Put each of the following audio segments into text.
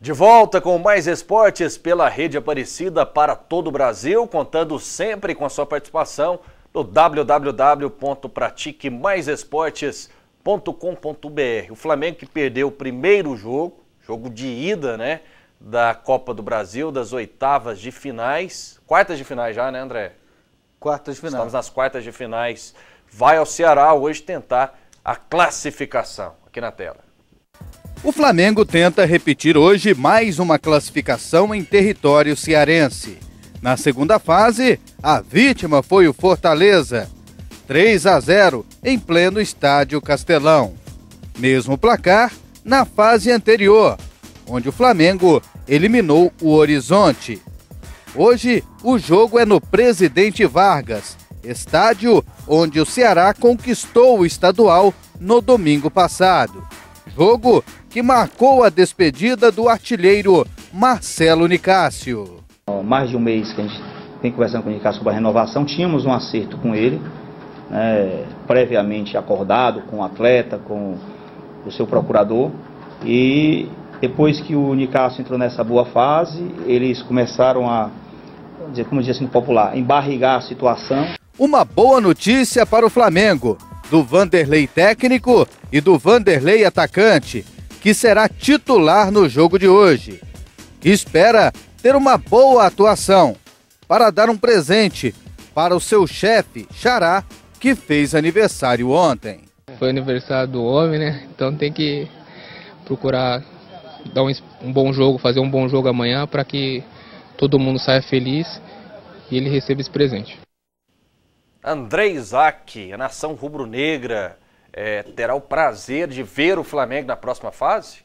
De volta com mais esportes pela Rede Aparecida para todo o Brasil, contando sempre com a sua participação no www.pratiquemaisesportes.com.br. O Flamengo que perdeu o primeiro jogo, jogo de ida, né, da Copa do Brasil, das oitavas de finais, quartas de finais já, né, André? Quartas de finais. Estamos nas quartas de finais. Vai ao Ceará hoje tentar a classificação. Aqui na tela. O Flamengo tenta repetir hoje mais uma classificação em território cearense. Na segunda fase, a vítima foi o Fortaleza, 3 a 0 em pleno estádio Castelão. Mesmo placar na fase anterior, onde o Flamengo eliminou o Horizonte. Hoje, o jogo é no Presidente Vargas, estádio onde o Ceará conquistou o estadual no domingo passado. Jogo que marcou a despedida do artilheiro Marcelo Nicásio. Mais de um mês que a gente tem conversando com o Nicásio sobre a renovação, tínhamos um acerto com ele, né, previamente acordado com o atleta, com o seu procurador, e depois que o Nicásio entrou nessa boa fase, eles começaram a, como diz assim popular, embarrigar a situação. Uma boa notícia para o Flamengo, do Vanderlei técnico e do Vanderlei atacante que será titular no jogo de hoje. Espera ter uma boa atuação para dar um presente para o seu chefe, Xará, que fez aniversário ontem. Foi aniversário do homem, né? Então tem que procurar dar um, um bom jogo, fazer um bom jogo amanhã para que todo mundo saia feliz e ele receba esse presente. André Isaac, a nação rubro-negra é, terá o prazer de ver o Flamengo na próxima fase?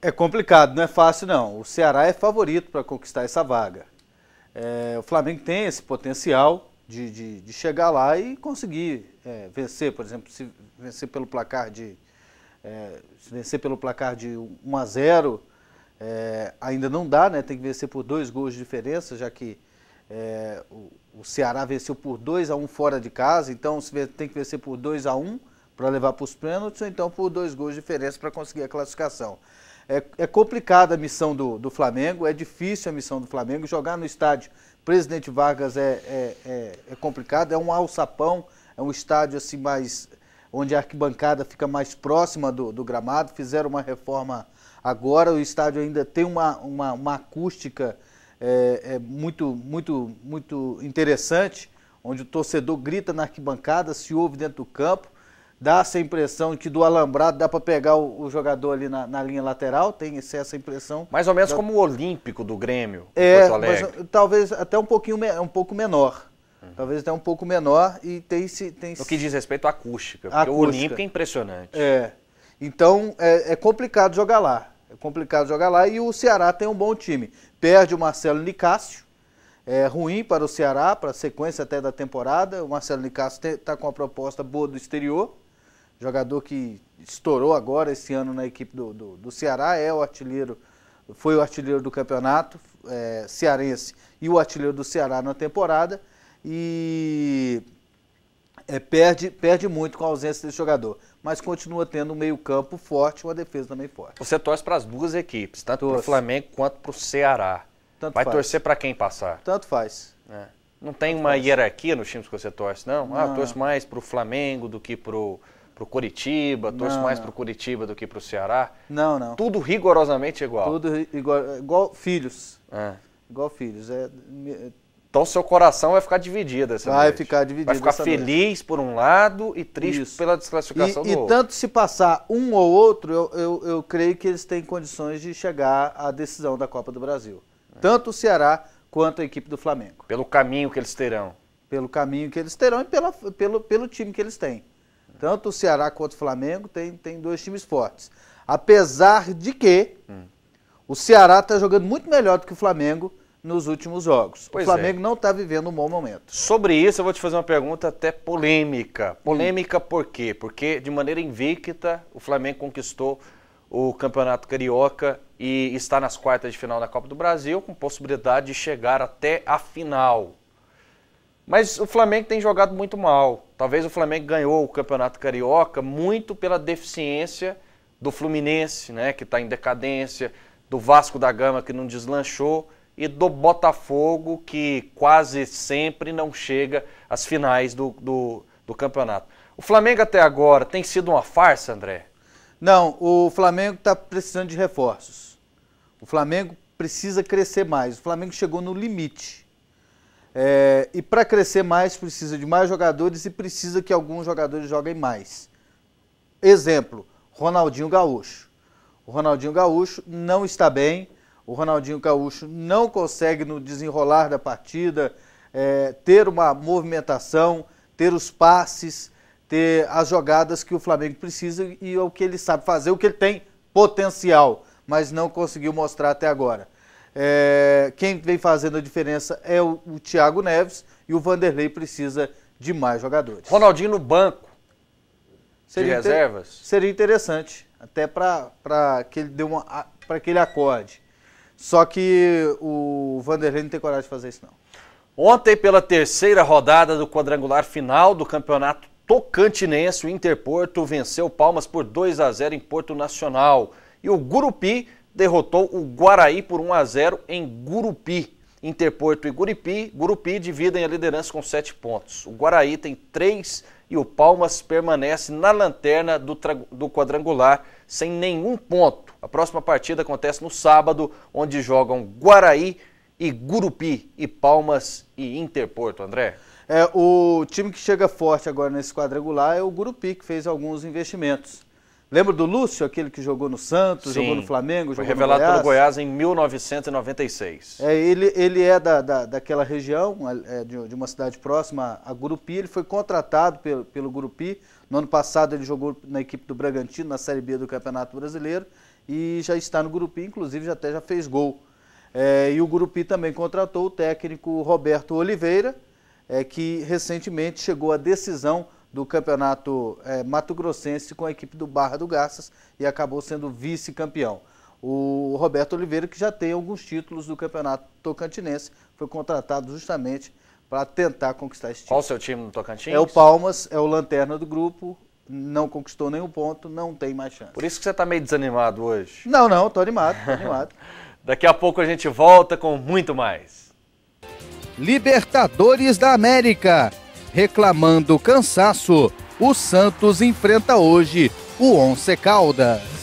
É complicado, não é fácil não. O Ceará é favorito para conquistar essa vaga. É, o Flamengo tem esse potencial de, de, de chegar lá e conseguir é, vencer, por exemplo, se vencer pelo placar de é, se vencer pelo placar de 1 a 0 é, ainda não dá, né? Tem que vencer por dois gols de diferença, já que é, o, o, Ceará venceu por 2 a 1 fora de casa, então tem que vencer por 2 a 1 para levar para os pênaltis ou então por dois gols de diferença para conseguir a classificação. É, é complicada a missão do, do Flamengo, é difícil a missão do Flamengo. Jogar no estádio Presidente Vargas é, é, é, é, complicado, é um alçapão, é um estádio assim mais onde a arquibancada fica mais próxima do, do gramado. Fizeram uma reforma agora, o estádio ainda tem uma, uma, uma acústica é, é muito, muito, muito interessante, onde o torcedor grita na arquibancada, se ouve dentro do campo dá essa impressão que do alambrado dá para pegar o, o, jogador ali na, na, linha lateral, tem essa impressão. Mais ou menos da... como o Olímpico do Grêmio, é, mas, uh, talvez até um pouquinho um pouco menor. Uhum. Talvez até um pouco menor e tem se tem No que diz respeito à acústica, acústica. o Olímpico é impressionante. É. Então é, é, complicado jogar lá. É complicado jogar lá e o Ceará tem um bom time. Perde o Marcelo Nicásio, é ruim para o Ceará, para a sequência até da temporada. O Marcelo Nicásio está com uma proposta boa do exterior jogador que estourou agora esse ano na equipe do, do, do Ceará, é o artilheiro, foi o artilheiro do campeonato é, cearense e o artilheiro do Ceará na temporada. E é, perde, perde muito com a ausência desse jogador, mas continua tendo um meio-campo forte, uma defesa também forte. Você torce para as duas equipes, tanto para o Flamengo quanto para o Ceará. Tanto Vai faz. torcer para quem passar? Tanto faz. É. Não tem Tanto uma faz. hierarquia nos times que você torce, não? Ah, não. Ah, torço mais para o Flamengo do que para o pro Curitiba, torço não, mais não. pro Curitiba do que pro Ceará. Não, não. Tudo rigorosamente igual. Tudo igual, igual filhos. É. Igual filhos. É, é, então seu coração vai ficar dividido essa Vai noite. ficar dividido. Vai ficar feliz noite. por um lado e triste Isso. pela desclassificação e, do e outro. E tanto se passar um ou outro, eu, eu, eu, creio que eles têm condições de chegar à decisão da Copa do Brasil. É. Tanto o Ceará quanto a equipe do Flamengo. Pelo caminho que eles terão. Pelo caminho que eles terão e pela, pelo, pelo time que eles têm. Tanto o Ceará quanto o Flamengo tem, tem dois times fortes. Apesar de que hum. o Ceará está jogando muito melhor do que o Flamengo nos últimos jogos. Pois o é. Flamengo é. não está vivendo um bom momento. Sobre isso, eu vou te fazer uma pergunta até polêmica. Hum. Polêmica hum. por quê? Porque de maneira invicta, o Flamengo conquistou o Campeonato Carioca e está nas quartas de final da Copa do Brasil, com possibilidade de chegar até a final. Mas o Flamengo tem jogado muito mal. Talvez o Flamengo ganhou o Campeonato Carioca muito pela deficiência do Fluminense, né, que está em decadência, do Vasco da Gama que não deslanchou e do Botafogo que quase sempre não chega às finais do, do, do campeonato. O Flamengo até agora tem sido uma farsa, André? Não, o Flamengo está precisando de reforços. O Flamengo precisa crescer mais. O Flamengo chegou no limite é, e para crescer mais, precisa de mais jogadores e precisa que alguns jogadores joguem mais. Exemplo, Ronaldinho Gaúcho. O Ronaldinho Gaúcho não está bem, o Ronaldinho Gaúcho não consegue, no desenrolar da partida, é, ter uma movimentação, ter os passes, ter as jogadas que o Flamengo precisa e é o que ele sabe fazer, o que ele tem potencial, mas não conseguiu mostrar até agora. É, quem vem fazendo a diferença é o, o Thiago Neves e o Vanderlei precisa de mais jogadores. Ronaldinho no banco seria de reservas? Inter... Seria interessante, até para que ele dê uma para que ele acorde. Só que o Vanderlei não tem coragem de fazer isso não. Ontem pela terceira rodada do quadrangular final do campeonato tocantinense, o Interporto venceu Palmas por 2 a 0 em Porto Nacional e o Gurupi derrotou o Guaraí por 1 a 0 em Gurupi. Interporto e Gurupi, Gurupi dividem a liderança com 7 pontos. O Guaraí tem 3 e o Palmas permanece na lanterna do, do quadrangular sem nenhum ponto. A próxima partida acontece no sábado, onde jogam Guaraí e Gurupi e Palmas e Interporto, André. É, o time que chega forte agora nesse quadrangular é o Gurupi, que fez alguns investimentos. Lembra do Lúcio, aquele que jogou no Santos, Sim. jogou no Flamengo, Foi jogou revelado no Goiás. pelo Goiás em 1996. É, ele, ele é da, da, daquela região, é, de, de, uma cidade próxima a Gurupi. Ele foi contratado pelo, pelo Gurupi. No ano passado ele jogou na equipe do Bragantino, na Série B do Campeonato Brasileiro. E já está no Gurupi, inclusive já até já fez gol. É, e o Gurupi também contratou o técnico Roberto Oliveira, é, que recentemente chegou à decisão do Campeonato é, eh, Mato Grossense com a equipe do Barra do Garças e acabou sendo vice-campeão. O Roberto Oliveira, que já tem alguns títulos do Campeonato Tocantinense, foi contratado justamente para tentar conquistar esse título. Qual o seu time no Tocantins? É o Palmas, é o lanterna do grupo, não conquistou nenhum ponto, não tem mais chance. Por isso que você está meio desanimado hoje. Não, não, estou animado, estou animado. Daqui a pouco a gente volta com muito mais. Libertadores da América. Reclamando cansaço, o Santos enfrenta hoje o Once Caldas.